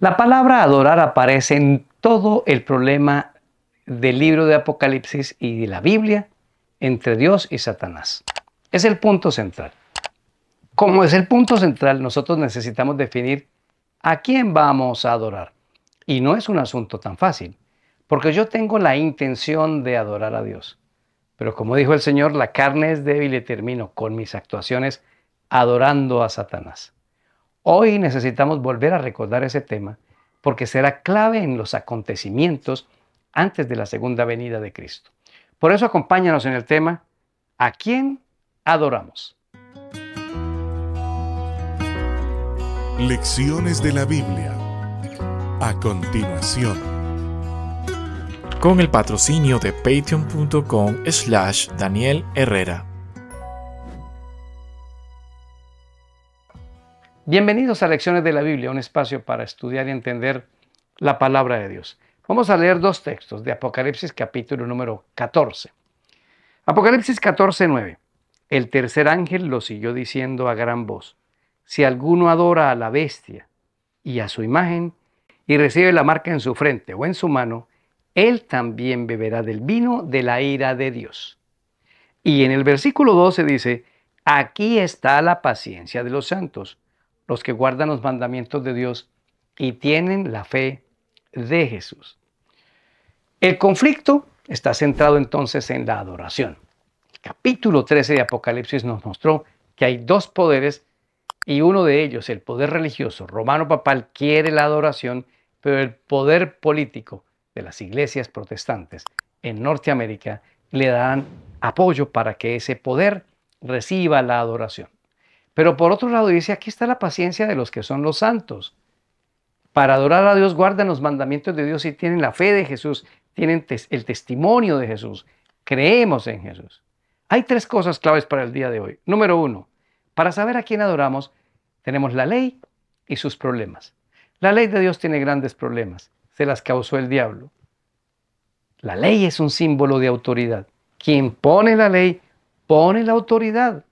La palabra adorar aparece en todo el problema del libro de Apocalipsis y de la Biblia entre Dios y Satanás. Es el punto central. Como es el punto central, nosotros necesitamos definir a quién vamos a adorar. Y no es un asunto tan fácil, porque yo tengo la intención de adorar a Dios. Pero como dijo el Señor, la carne es débil y termino con mis actuaciones adorando a Satanás. Hoy necesitamos volver a recordar ese tema porque será clave en los acontecimientos antes de la segunda venida de Cristo. Por eso acompáñanos en el tema ¿A quién adoramos? Lecciones de la Biblia. A continuación. Con el patrocinio de patreon.com slash Daniel Herrera. Bienvenidos a Lecciones de la Biblia, un espacio para estudiar y entender la palabra de Dios. Vamos a leer dos textos de Apocalipsis capítulo número 14. Apocalipsis 14, 9. El tercer ángel lo siguió diciendo a gran voz, si alguno adora a la bestia y a su imagen y recibe la marca en su frente o en su mano, él también beberá del vino de la ira de Dios. Y en el versículo 12 dice, aquí está la paciencia de los santos los que guardan los mandamientos de Dios y tienen la fe de Jesús. El conflicto está centrado entonces en la adoración. El capítulo 13 de Apocalipsis nos mostró que hay dos poderes y uno de ellos, el poder religioso romano papal, quiere la adoración, pero el poder político de las iglesias protestantes en Norteamérica le dan apoyo para que ese poder reciba la adoración. Pero por otro lado dice, aquí está la paciencia de los que son los santos. Para adorar a Dios guardan los mandamientos de Dios y tienen la fe de Jesús, tienen el testimonio de Jesús, creemos en Jesús. Hay tres cosas claves para el día de hoy. Número uno, para saber a quién adoramos, tenemos la ley y sus problemas. La ley de Dios tiene grandes problemas, se las causó el diablo. La ley es un símbolo de autoridad. Quien pone la ley, pone la autoridad.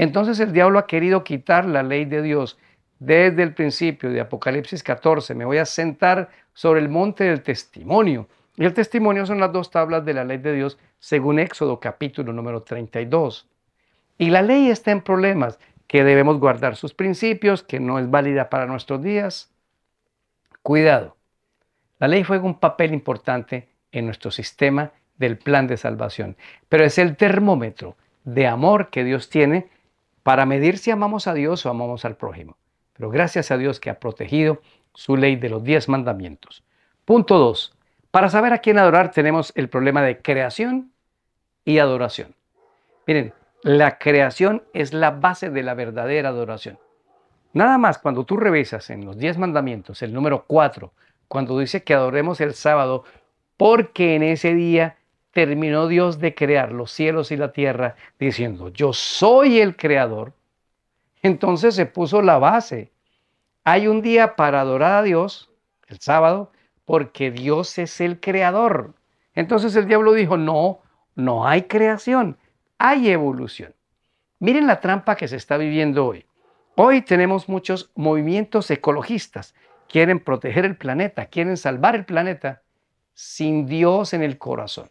Entonces el diablo ha querido quitar la ley de Dios desde el principio de Apocalipsis 14. Me voy a sentar sobre el monte del testimonio. Y el testimonio son las dos tablas de la ley de Dios según Éxodo capítulo número 32. Y la ley está en problemas, que debemos guardar sus principios, que no es válida para nuestros días. Cuidado. La ley juega un papel importante en nuestro sistema del plan de salvación, pero es el termómetro de amor que Dios tiene para medir si amamos a Dios o amamos al prójimo. Pero gracias a Dios que ha protegido su ley de los diez mandamientos. Punto 2. Para saber a quién adorar tenemos el problema de creación y adoración. Miren, la creación es la base de la verdadera adoración. Nada más cuando tú revisas en los diez mandamientos el número 4, cuando dice que adoremos el sábado porque en ese día terminó Dios de crear los cielos y la tierra diciendo, yo soy el creador, entonces se puso la base. Hay un día para adorar a Dios, el sábado, porque Dios es el creador. Entonces el diablo dijo, no, no hay creación, hay evolución. Miren la trampa que se está viviendo hoy. Hoy tenemos muchos movimientos ecologistas. Quieren proteger el planeta, quieren salvar el planeta sin Dios en el corazón.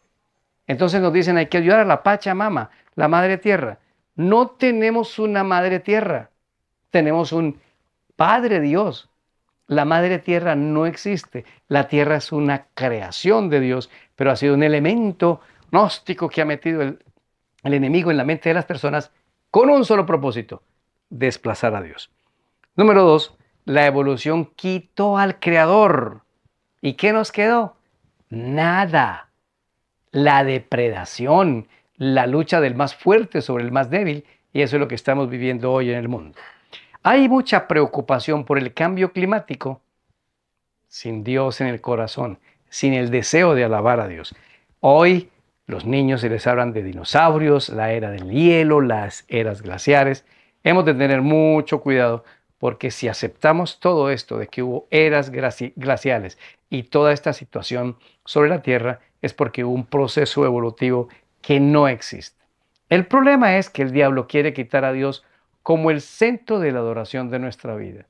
Entonces nos dicen, hay que ayudar a la Pachamama, la Madre Tierra. No tenemos una Madre Tierra, tenemos un Padre Dios. La Madre Tierra no existe. La Tierra es una creación de Dios, pero ha sido un elemento gnóstico que ha metido el, el enemigo en la mente de las personas con un solo propósito, desplazar a Dios. Número dos, la evolución quitó al creador. ¿Y qué nos quedó? Nada la depredación, la lucha del más fuerte sobre el más débil, y eso es lo que estamos viviendo hoy en el mundo. Hay mucha preocupación por el cambio climático sin Dios en el corazón, sin el deseo de alabar a Dios. Hoy los niños se les hablan de dinosaurios, la era del hielo, las eras glaciares. Hemos de tener mucho cuidado porque si aceptamos todo esto de que hubo eras glaciales y toda esta situación sobre la Tierra, es porque hubo un proceso evolutivo que no existe. El problema es que el diablo quiere quitar a Dios como el centro de la adoración de nuestra vida.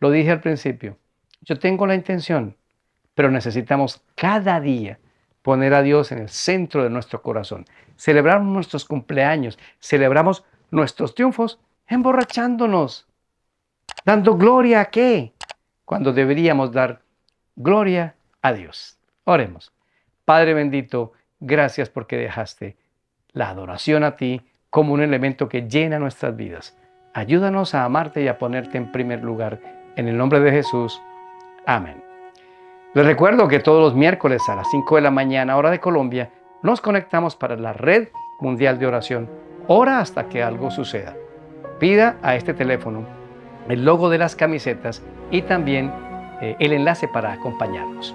Lo dije al principio, yo tengo la intención, pero necesitamos cada día poner a Dios en el centro de nuestro corazón. Celebramos nuestros cumpleaños, celebramos nuestros triunfos emborrachándonos, dando gloria a qué, cuando deberíamos dar gloria a Dios. Oremos. Padre bendito, gracias porque dejaste la adoración a ti como un elemento que llena nuestras vidas. Ayúdanos a amarte y a ponerte en primer lugar. En el nombre de Jesús. Amén. Les recuerdo que todos los miércoles a las 5 de la mañana, hora de Colombia, nos conectamos para la Red Mundial de Oración. Ora hasta que algo suceda. Pida a este teléfono el logo de las camisetas y también eh, el enlace para acompañarnos.